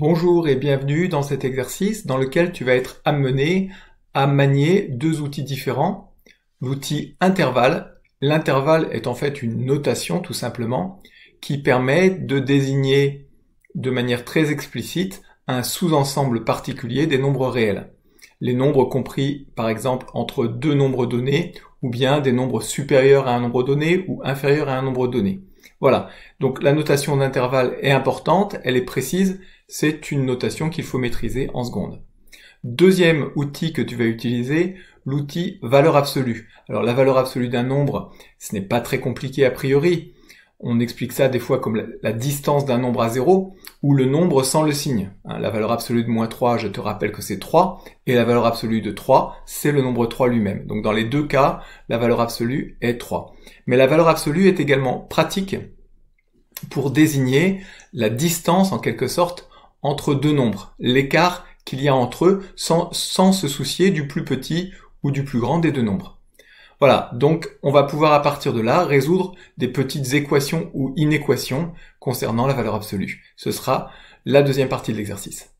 Bonjour et bienvenue dans cet exercice dans lequel tu vas être amené à manier deux outils différents. L'outil intervalle. L'intervalle est en fait une notation tout simplement qui permet de désigner de manière très explicite un sous-ensemble particulier des nombres réels. Les nombres compris par exemple entre deux nombres donnés ou bien des nombres supérieurs à un nombre donné ou inférieurs à un nombre donné. Voilà. Donc la notation d'intervalle est importante, elle est précise, c'est une notation qu'il faut maîtriser en secondes. Deuxième outil que tu vas utiliser, l'outil valeur absolue. Alors la valeur absolue d'un nombre, ce n'est pas très compliqué a priori. On explique ça des fois comme la, distance d'un nombre à zéro ou le nombre sans le signe. Hein. la valeur absolue de moins 3, je te rappelle que c'est 3, et la valeur absolue de 3, c'est le nombre 3 lui-même. Donc dans les deux cas, la valeur absolue est 3. Mais la valeur absolue est également pratique pour désigner la distance en quelque sorte entre deux nombres, l'écart qu'il y a entre eux sans se soucier du plus petit ou du plus grand des deux nombres. Voilà, donc on va pouvoir à partir de là résoudre des petites équations ou inéquations concernant la valeur absolue. Ce sera la deuxième partie de l'exercice.